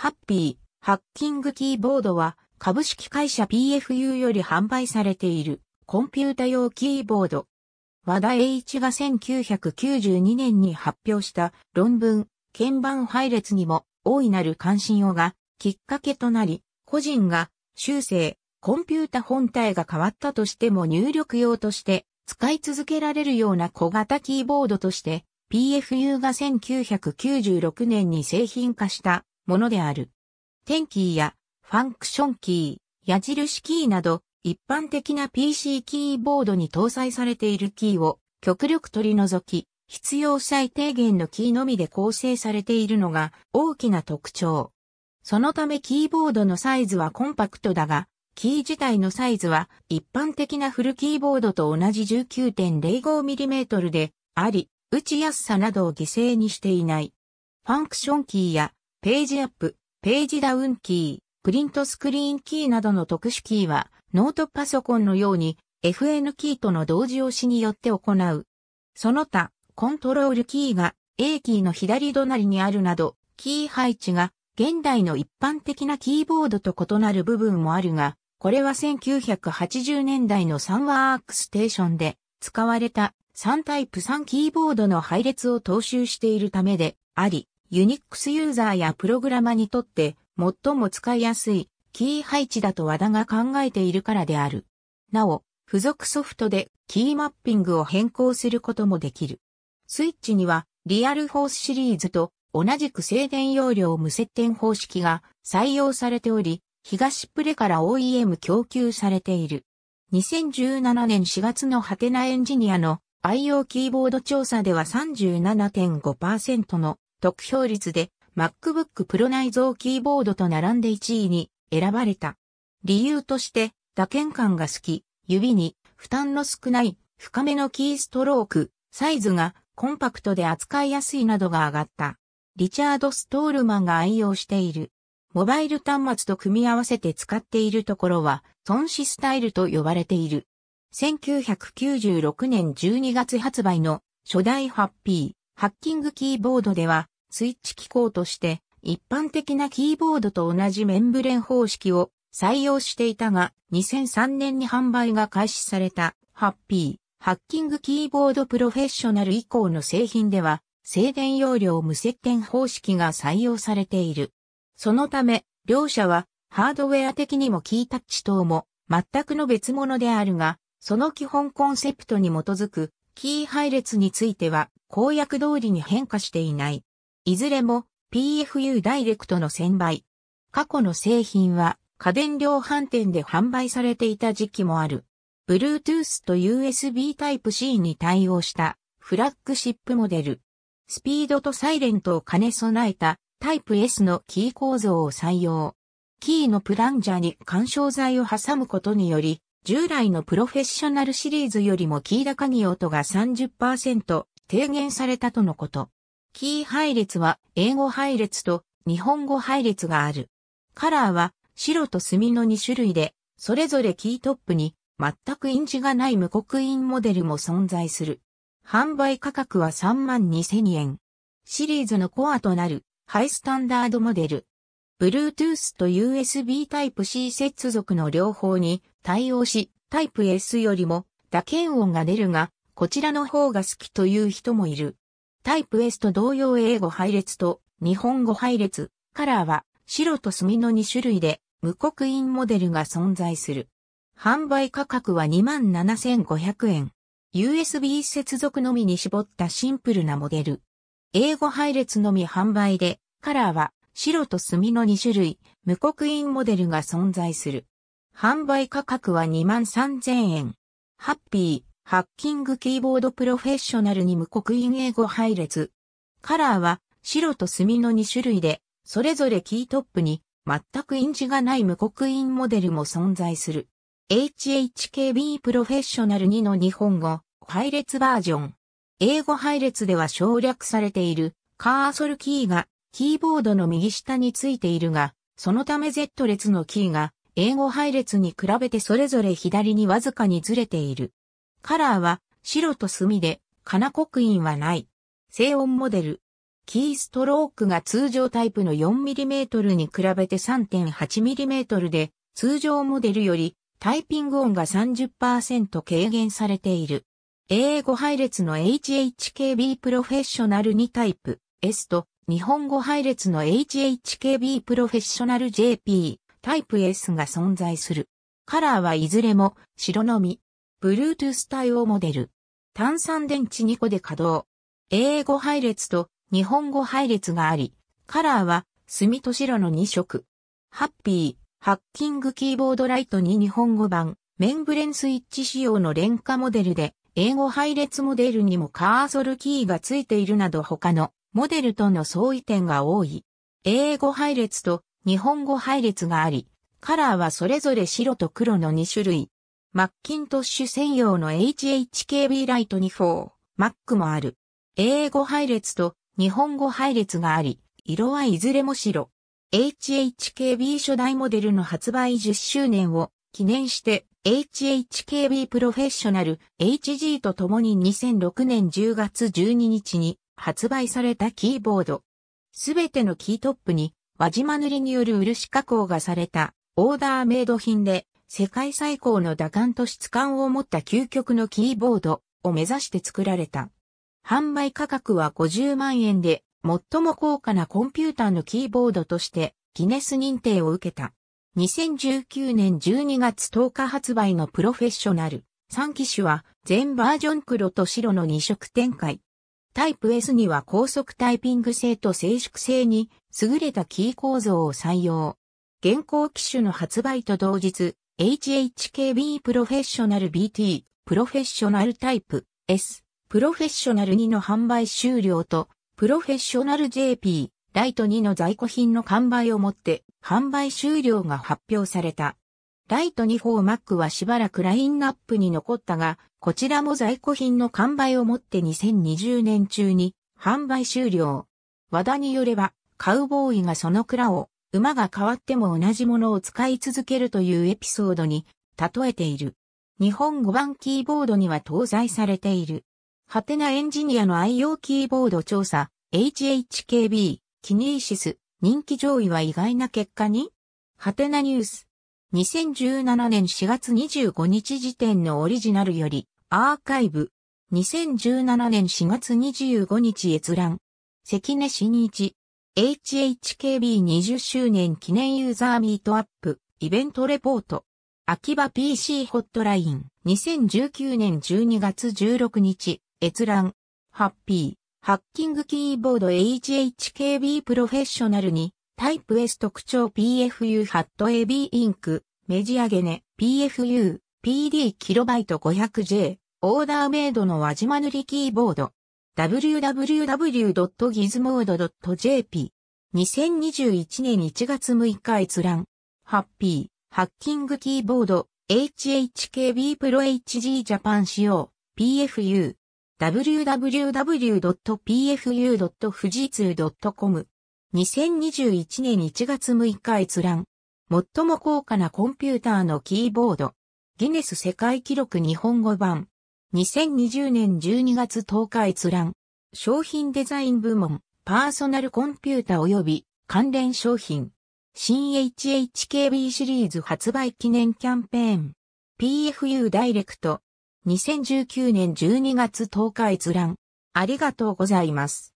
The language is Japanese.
ハッピー、ハッキングキーボードは株式会社 PFU より販売されているコンピュータ用キーボード。和田栄一が1992年に発表した論文、鍵盤配列にも大いなる関心をがきっかけとなり、個人が修正、コンピュータ本体が変わったとしても入力用として使い続けられるような小型キーボードとして PFU が1996年に製品化したものである。テンキーやファンクションキー、矢印キーなど一般的な PC キーボードに搭載されているキーを極力取り除き、必要最低限のキーのみで構成されているのが大きな特徴。そのためキーボードのサイズはコンパクトだが、キー自体のサイズは一般的なフルキーボードと同じ 19.05mm であり、打ちやすさなどを犠牲にしていない。ファンクションキーやページアップ、ページダウンキー、プリントスクリーンキーなどの特殊キーは、ノートパソコンのように FN キーとの同時押しによって行う。その他、コントロールキーが A キーの左隣にあるなど、キー配置が現代の一般的なキーボードと異なる部分もあるが、これは1980年代のサンワークステーションで使われた3タイプ3キーボードの配列を踏襲しているためであり、ユニックスユーザーやプログラマにとって最も使いやすいキー配置だと和田が考えているからである。なお、付属ソフトでキーマッピングを変更することもできる。スイッチにはリアルフォースシリーズと同じく静電容量無接点方式が採用されており、東プレから OEM 供給されている。2017年4月のハテナエンジニアの IO キーボード調査では37.5%の得票率で MacBook Pro 内蔵キーボードと並んで1位に選ばれた。理由として、打鍵感が好き、指に負担の少ない深めのキーストローク、サイズがコンパクトで扱いやすいなどが上がった。リチャード・ストールマンが愛用している。モバイル端末と組み合わせて使っているところは、孫子スタイルと呼ばれている。1996年12月発売の初代ハッピー。ハッキングキーボードでは、スイッチ機構として、一般的なキーボードと同じメンブレン方式を採用していたが、2003年に販売が開始された、ハッピー、ハッキングキーボードプロフェッショナル以降の製品では、静電容量無接点方式が採用されている。そのため、両社は、ハードウェア的にもキータッチ等も、全くの別物であるが、その基本コンセプトに基づく、キー配列については公約通りに変化していない。いずれも PFU ダイレクトの1000倍。過去の製品は家電量販店で販売されていた時期もある。Bluetooth と USB Type-C に対応したフラッグシップモデル。スピードとサイレントを兼ね備えたタイプ S のキー構造を採用。キーのプランジャーに干渉剤を挟むことにより、従来のプロフェッショナルシリーズよりもキー高に音が30%低減されたとのこと。キー配列は英語配列と日本語配列がある。カラーは白と墨の2種類で、それぞれキートップに全く印字がない無刻印モデルも存在する。販売価格は3万2000円。シリーズのコアとなるハイスタンダードモデル。Bluetooth と USB Type-C 接続の両方に対応し、タイプ S よりも打鍵音が出るが、こちらの方が好きという人もいる。タイプ S と同様英語配列と日本語配列、カラーは白と墨の2種類で無刻印モデルが存在する。販売価格は27,500円。USB 接続のみに絞ったシンプルなモデル。英語配列のみ販売で、カラーは白と墨の2種類、無刻印モデルが存在する。販売価格は2万3000円。ハッピー、ハッキングキーボードプロフェッショナルに無刻印英語配列。カラーは白と墨の2種類で、それぞれキートップに全く印字がない無刻印モデルも存在する。HHKB プロフェッショナル2の日本語、配列バージョン。英語配列では省略されているカーソルキーがキーボードの右下についているが、そのため Z 列のキーが英語配列に比べてそれぞれ左にわずかにずれている。カラーは白と墨で、カナ刻印はない。静音モデル。キーストロークが通常タイプの 4mm に比べて 3.8mm で、通常モデルよりタイピング音が30%軽減されている。英語配列の HHKB プロフェッショナル2タイプ S と日本語配列の HHKB プロフェッショナル JP タイプ S が存在する。カラーはいずれも白のみ。Bluetooth 対応モデル。単酸電池2個で稼働。英語配列と日本語配列があり、カラーは墨と白の2色。ハッピー、ハッキングキーボードライトに日本語版、メンブレンスイッチ仕様の廉価モデルで、英語配列モデルにもカーソルキーが付いているなど他のモデルとの相違点が多い。英語配列と日本語配列があり、カラーはそれぞれ白と黒の2種類。マッキントッシュ専用の HHKB ライトに 4Mac もある。英語配列と日本語配列があり、色はいずれも白。HHKB 初代モデルの発売10周年を記念して HHKB プロフェッショナル HG と共に2006年10月12日に発売されたキーボード。すべてのキートップに輪島塗による漆加工がされたオーダーメイド品で世界最高の打感と質感を持った究極のキーボードを目指して作られた。販売価格は50万円で最も高価なコンピューターのキーボードとしてギネス認定を受けた。2019年12月10日発売のプロフェッショナル3機種は全バージョン黒と白の2色展開。タイプ S には高速タイピング性と静粛性に優れたキー構造を採用。現行機種の発売と同日、HHKB プロフェッショナル BT、プロフェッショナルタイプ S、プロフェッショナル2の販売終了と、プロフェッショナル JP、ライト2の在庫品の完売をもって、販売終了が発表された。ライト2 4 m a マックはしばらくラインナップに残ったが、こちらも在庫品の完売をもって2020年中に販売終了。和田によれば、カウボーイがその蔵を、馬が変わっても同じものを使い続けるというエピソードに、例えている。日本語版キーボードには搭載されている。ハテナエンジニアの IO キーボード調査、HHKB、キニーシス、人気上位は意外な結果にハテナニュース。2017年4月25日時点のオリジナルより、アーカイブ。2017年4月25日閲覧。関根新一。HHKB20 周年記念ユーザーミートアップ、イベントレポート。秋葉 PC ホットライン。2019年12月16日、閲覧。ハッピー。ハッキングキーボード HHKB プロフェッショナルにタイプ S 特徴 PFU ハット AB インク、メジアゲネ、PFU、PD キロバイト 500J、オーダーメイドの輪島塗りキーボード。www.gizmode.jp 2021年1月6日閲覧。ハッピー、ハッキングキーボード、HHKB プロ HG ジャパン仕様、PFU。www.pfu.fuji2.com 2021年1月6日閲覧。最も高価なコンピューターのキーボード。ギネス世界記録日本語版。2020年12月10日閲覧。商品デザイン部門、パーソナルコンピュータ及び関連商品。新 HHKB シリーズ発売記念キャンペーン。PFU ダイレクト。2019年12月10日閲覧。ありがとうございます。